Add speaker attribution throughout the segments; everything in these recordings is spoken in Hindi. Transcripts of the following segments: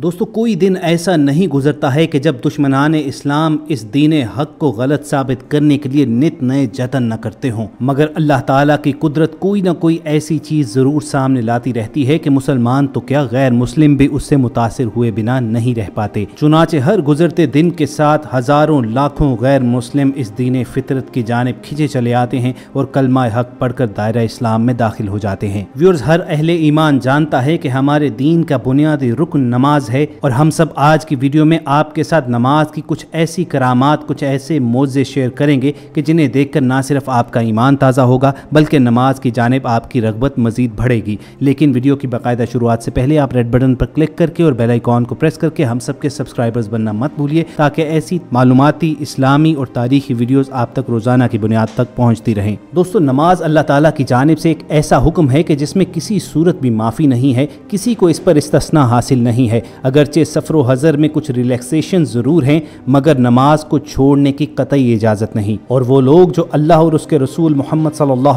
Speaker 1: दोस्तों कोई दिन ऐसा नहीं गुजरता है कि जब दुश्मनान इस्लाम इस दीन हक को गलत साबित करने के लिए नित नए जतन न करते हों मगर अल्लाह ताला की कुदरत कोई ना कोई ऐसी चीज़ ज़रूर सामने लाती रहती है कि मुसलमान तो क्या गैर मुस्लिम भी उससे मुतासर हुए बिना नहीं रह पाते चुनाचे हर गुजरते दिन के साथ हज़ारों लाखों गैर मुस्लिम इस दीन फितरत की जानब खिंचे चले आते हैं और कलमा हक पढ़कर दायरा इस्लाम में दाखिल हो जाते हैं व्यूर्स हर अहल ईमान जानता है कि हमारे दीन का बुनियादी रुकन नमाज नमाज है और हम सब आज की वीडियो में आपके साथ नमाज की कुछ ऐसी करामात कुछ ऐसे मोज़े शेयर करेंगे कि जिन्हें देखकर ना सिर्फ आपका ईमान ताज़ा होगा बल्कि नमाज की जानब आपकी रगबत मजीद बढ़ेगी लेकिन वीडियो की बाकायदा शुरुआत से पहले आप रेड बटन पर क्लिक करके और बेलाइकॉन को प्रेस करके हम के सब्सक्राइबर्स बनना मत भूलिए ताकि ऐसी मालूमती इस्लामी और तारीखी वीडियोज़ आप तक रोज़ाना की बुनियाद तक पहुँचती रहें दोस्तों नमाज अल्लाह तला की जानब से एक ऐसा हुक्म है कि जिसमें किसी सूरत भी माफ़ी नहीं है किसी को इस पर इस्तना हासिल नहीं है अगरचे सफ़र हज़र में कुछ रिलैक्सेशन ज़रूर हैं मगर नमाज को छोड़ने की कतई इजाज़त नहीं और वो लोग जो अल्लाह और उसके रसूल मोहम्मद सल्ला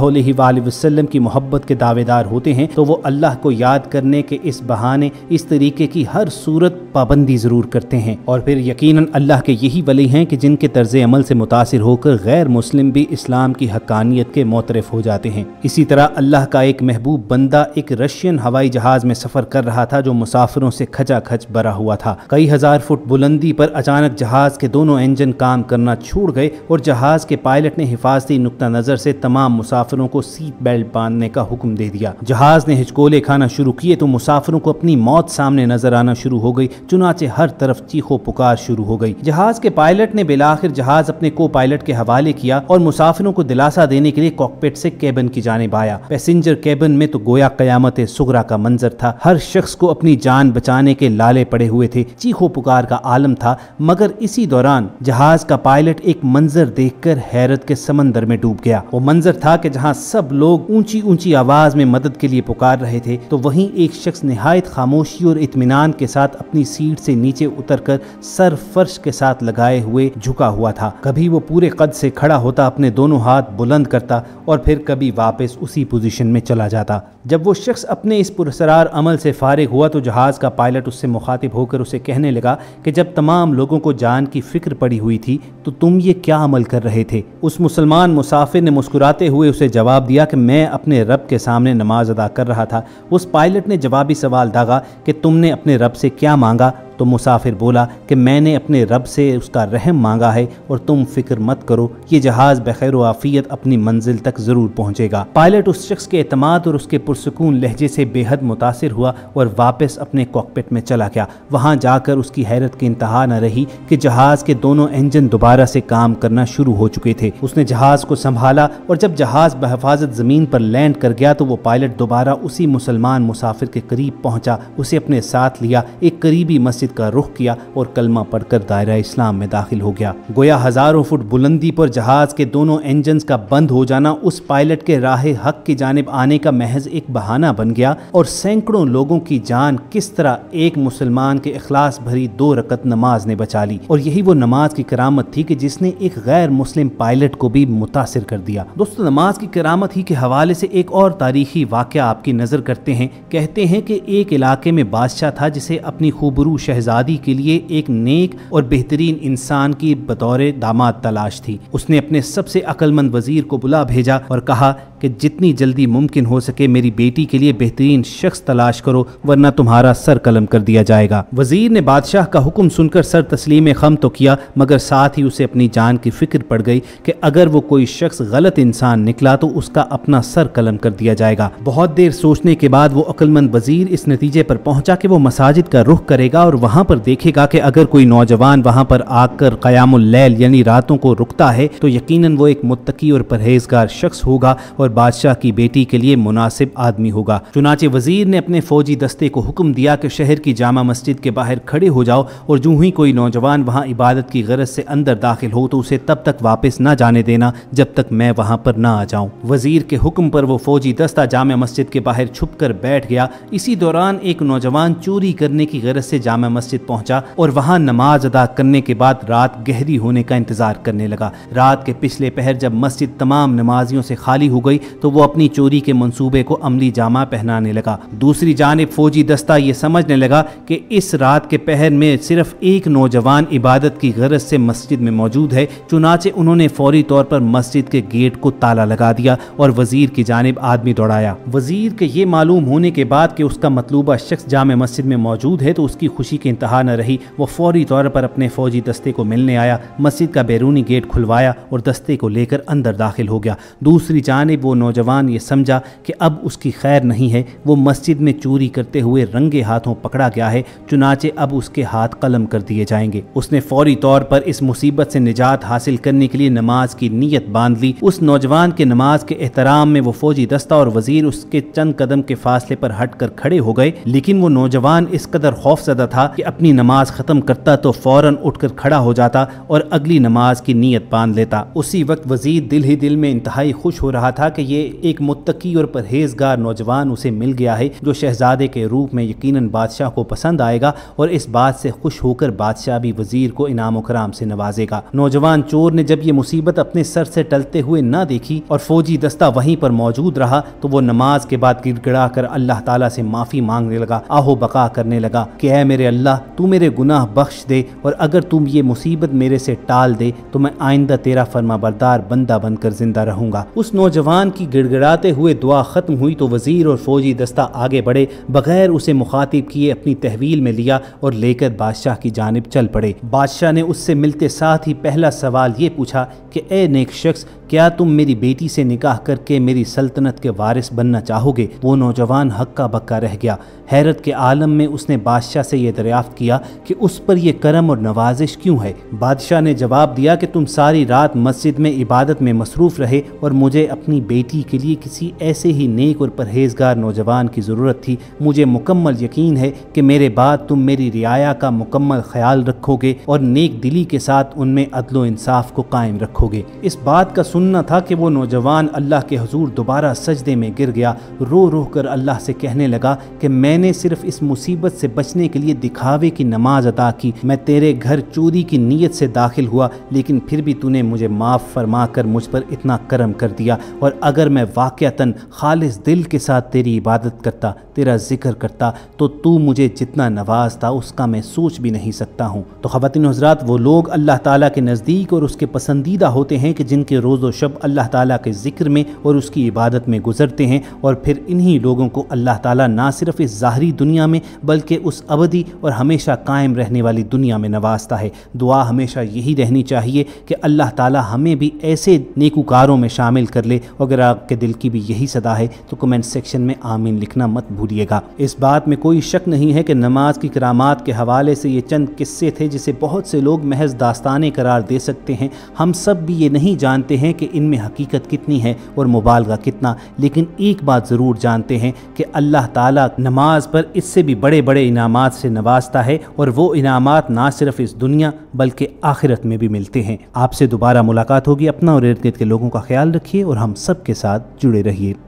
Speaker 1: वसलम की मोहब्बत के दावेदार होते हैं तो वो अल्लाह को याद करने के इस बहाने इस तरीके की हर सूरत पाबंदी ज़रूर करते हैं और फिर यकीन अल्लाह के यही वली हैं कि जिनके तर्ज अमल से मुतासर होकर गैर मुस्लिम भी इस्लाम की हकानियत के मोतरफ हो जाते हैं इसी तरह अल्लाह का एक महबूब बंदा एक रशियन हवाई जहाज़ में सफ़र कर रहा था जो मुसाफिरों से खचा खच भरा हुआ था कई हजार फुट बुलंदी पर अचानक जहाज के दोनों इंजन काम करना छूट गए और जहाज के पायलट ने हिफाजती नुकता नजर से तमाम मुसाफिरों को सीट बेल्ट बांधने का हुक्म दे दिया जहाज ने हिचकोले खाना शुरू किए तो मुसाफिरों को अपनी मौत सामने नजर आना शुरू हो गई चुनाचे हर तरफ चीखो पुकार शुरू हो गई जहाज के पायलट ने बिलाखिर जहाज अपने को पायलट के हवाले किया और मुसाफिरों को दिलासा देने के लिए कॉकपेट से केबन की जाने आया पैसेंजर केबन में तो गोया कयामत सुगरा का मंजर था हर शख्स को अपनी जान बचाने के लाले पड़े हुए थे चीखो पुकार का आलम था मगर इसी दौरान जहाज का पायलट एक मंजर देखकर हैरत के समंदर में डूब गया वो मंजर था कि जहाँ सब लोग ऊंची ऊंची आवाज में मदद के लिए पुकार रहे थे तो वहीं एक शख्स नहायत खामोशी और इतमान के साथ अपनी सीट से नीचे उतरकर सर फर्श के साथ लगाए हुए झुका हुआ था कभी वो पूरे कद से खड़ा होता अपने दोनों हाथ बुलंद करता और फिर कभी वापस उसी पोजीशन में चला जाता जब वो शख्स अपने इस पुरसरार अमल से फारिग हुआ तो जहाज का पायलट उससे से मुखातिब होकर उसे कहने लगा कि जब तमाम लोगों को जान की फिक्र पड़ी हुई थी तो तुम ये क्या अमल कर रहे थे उस मुसलमान मुसाफिर ने मुस्कुराते हुए उसे जवाब दिया कि मैं अपने रब के सामने नमाज अदा कर रहा था उस पायलट ने जवाबी सवाल दागा कि तुमने अपने रब से क्या मांगा तो मुसाफिर बोला कि मैंने अपने रब से उसका रहम मांगा है और तुम फिक्र मत करो ये जहाज़ बखैर आफियत अपनी मंजिल तक ज़रूर पहुँचेगा पायलट उस शख्स के अतमाद और उसके पुरसकून लहजे से बेहद मुतासर हुआ और वापस अपने कॉकपेट में चला गया वहाँ जाकर उसकी हैरत की इंतहा न रही कि जहाज़ के दोनों इंजन दोबारा से काम करना शुरू हो चुके थे उसने जहाज़ को संभाला और जब जहाज़ बहफाजत ज़मीन पर लैंड कर गया तो वो पायलट दोबारा उसी मुसलमान मुसाफिर के करीब पहुँचा उसे अपने साथ लिया एक करीबी मस्जिद मस्जिद का रुख किया और कलमा पढ़कर दायरा इस्लाम में दाखिल हो गया गोया हजारों फुट बुलंदी पर जहाज के दोनों इंजन का बंद हो जाना उस पायलट के राह हक की जानब आने का महज एक बहाना बन गया और सैकड़ों लोगों की जान किस तरह एक मुसलमान के अखलास भरी दो रकत नमाज ने बचा ली और यही वो नमाज की करामत थी कि जिसने एक गैर मुस्लिम पायलट को भी मुतासर कर दिया दोस्तों नमाज की करामत ही के हवाले से एक और तारीखी वाक़ आपकी नज़र करते हैं कहते हैं कि एक इलाके में बादशाह था जिसे अपनी खूबरू शहर शहजादी के लिए एक नेक और बेहतरीन इंसान की बतौर दामाद तलाश थी उसने अपने सबसे अक्लमंद वजीर को बुला भेजा और कहा कि जितनी जल्दी मुमकिन हो सके मेरी बेटी के लिए बेहतरीन शख्स तलाश करो वरना तुम्हारा सर कलम कर दिया जाएगा वजीर ने बादशाह का हुक्म सुनकर सर तस्लीम खम तो किया मगर साथ ही उसे अपनी जान की फिक्र पड़ गई कि अगर वो कोई शख्स गलत इंसान निकला तो उसका अपना सर कलम कर दिया जाएगा बहुत देर सोचने के बाद वो अक्लमंद वजीर इस नतीजे पर पहुंचा कि वो मसाजिद का रुख करेगा और वहां पर देखेगा कि अगर कोई नौजवान वहां पर आकर कयामुल यानी रातों को रुकता है तो यकीन वो एक मुतकी और परहेजगार शख्स होगा और और बादशाह की बेटी के लिए मुनासिब आदमी होगा चुनाचे वजीर ने अपने फौजी दस्ते को हुक्म दिया कि शहर की जामा मस्जिद के बाहर खड़े हो जाओ और जूँ ही कोई नौजवान वहाँ इबादत की गरज से अंदर दाखिल हो तो उसे तब तक वापस ना जाने देना जब तक मैं वहाँ पर ना आ जाऊँ वजीर के हुक्म पर वो फौजी दस्ता जामा मस्जिद के बाहर छुप कर बैठ गया इसी दौरान एक नौजवान चोरी करने की गरज से जामा मस्जिद पहुँचा और वहाँ नमाज अदा करने के बाद रात गहरी होने का इंतजार करने लगा रात के पिछले पहर जब मस्जिद तमाम नमाजियों से खाली हो गई गई तो वो अपनी चोरी के मंसूबे को अमली जामा पहनाने लगा दूसरी जानब फौजी दस्ता ये समझने लगा कि इस रात के पहर में सिर्फ एक नौजवान इबादत की गरज से मस्जिद में मौजूद है चुनाचे उन्होंने फौरी तौर पर मस्जिद के गेट को ताला लगा दिया और वजीर की जानब आदमी दौड़ाया वजीर के ये मालूम होने के बाद कि उसका मतलूबा शख्स जाम मस्जिद में मौजूद है तो उसकी खुशी की इंतहा न रही वो फौरी तौर पर अपने फौजी दस्ते को मिलने आया मस्जिद का बैरूनी गेट खुलवाया और दस्ते को लेकर अंदर दाखिल हो गया दूसरी जानब वो नौजवान ये समझा कि अब उसकी खैर नहीं है वो मस्जिद में चोरी करते हुए रंगे हाथों पकड़ा गया है चुनाचे अब उसके हाथ कलम कर दिए जाएंगे उसने फौरी तौर पर इस मुसीबत से निजात हासिल करने के लिए नमाज की नीयत बांध ली उस नौजवान के नमाज के एहतराम में वो फौजी दस्ता और वजीर उसके चंद कदम के फासले पर हट कर खड़े हो गए लेकिन वो नौजवान इस कदर खौफ जदा था कि अपनी नमाज खत्म करता तो फौरन उठकर खड़ा हो जाता और अगली नमाज की नीयत बांध लेता उसी वक्त वजीर दिल ही दिल में इंतहाई खुश हो रहा था कि ये एक मुत्तकी और परहेजगार नौजवान उसे मिल गया है जो शहजादे के रूप में यकीन बादशाह को पसंद आएगा और इस बात से खुश होकर बादशाह भी वजीर को इनाम कराम से नवाजेगा नौजवान चोर ने जब ये मुसीबत अपने सर से टलते हुए न देखी और फौजी दस्ता वहीं पर मौजूद रहा तो वो नमाज के बाद गिड़गिड़ा कर अल्लाह तला से माफ़ी मांगने लगा आहो बका करने लगा कि अः मेरे अल्लाह तू मेरे गुनाह बख्श दे और अगर तुम ये मुसीबत मेरे से टाल दे तो मैं आइंदा तेरा फर्मा बरदार बंदा बनकर जिंदा रहूंगा उस नौजवान कमान की गिड़गड़ाते हुए दुआ ख़त्म हुई तो वज़ीर और फ़ौजी दस्ता आगे बढ़े बगैर उसे मुखातिब किए अपनी तहवील में लिया और लेकर बादशाह की जानब चल पड़े बादशाह ने उससे मिलते साथ ही पहला सवाल ये पूछा कि ए नेक शख्स क्या तुम मेरी बेटी से निकाह करके मेरी सल्तनत के वारिस बनना चाहोगे वो नौजवान हक्का बक्का रह गया हैरत के आलम में उसने बादशाह से यह दरियाफ्त किया कि उस पर यह करम और नवाजिश क्यों है बादशाह ने जवाब दिया कि तुम सारी रात मस्जिद में इबादत में मसरूफ़ रहे और मुझे अपनी बेटी के लिए किसी ऐसे ही नेक और परहेजगार नौजवान की ज़रूरत थी मुझे मुकम्मल यकीन है कि मेरे बाद तुम मेरी रियाया का मुकम्मल ख्याल रखोगे और नेक दिली के साथ उनमें अदलो इंसाफ को कायम रखोगे इस बात का सुनना था कि वो नौजवान अल्लाह के हजूर दोबारा सजदे में गिर गया रो रो कर अल्लाह से कहने लगा कि मैंने सिर्फ इस मुसीबत से बचने के लिए दिखावे की नमाज अदा की मैं तेरे घर चोरी की नीयत से दाखिल हुआ लेकिन फिर भी तूने मुझे माफ़ फरमा कर मुझ पर इतना करम कर दिया और अगर मैं वाक़ता खालिस दिल के साथ तेरी इबादत करता तेरा जिक्र करता तो तू मुझे जितना नवाज था उसका मैं सोच भी नहीं सकता हूँ तो ख़वान हजरात वो लोग अल्लाह तला के नज़दीक और उसके पसंदीदा होते हैं कि जिनके रोज़ व शब अल्लाह ताला के ज़िक्र में और उसकी इबादत में गुजरते हैं और फिर इन्हीं लोगों को अल्लाह ताला ना सिर्फ इस ज़ाहरी दुनिया में बल्कि उस अवधि और हमेशा कायम रहने वाली दुनिया में नवाजता है दुआ हमेशा यही रहनी चाहिए कि अल्लाह ताला हमें भी ऐसे नेकुकारों में शामिल कर ले अगर आपके दिल की भी यही सदा है तो कमेंट सेक्शन में आमीन लिखना मत भूलिएगा इस बात में कोई शक नहीं है कि नमाज की करामात के हवाले से ये चंद किस्से थे जिसे बहुत से लोग महज दास्तान करार दे सकते हैं हम सब भी ये नहीं जानते हैं कि इनमें हकीकत कितनी है और मुबालगा कितना लेकिन एक बात ज़रूर जानते हैं कि अल्लाह ताला नमाज पर इससे भी बड़े बड़े इनामात से नवाजता है और वो इनामात ना सिर्फ इस दुनिया बल्कि आखिरत में भी मिलते हैं आपसे दोबारा मुलाकात होगी अपना और इर्द गिर्द के लोगों का ख्याल रखिए और हम सब के साथ जुड़े रहिए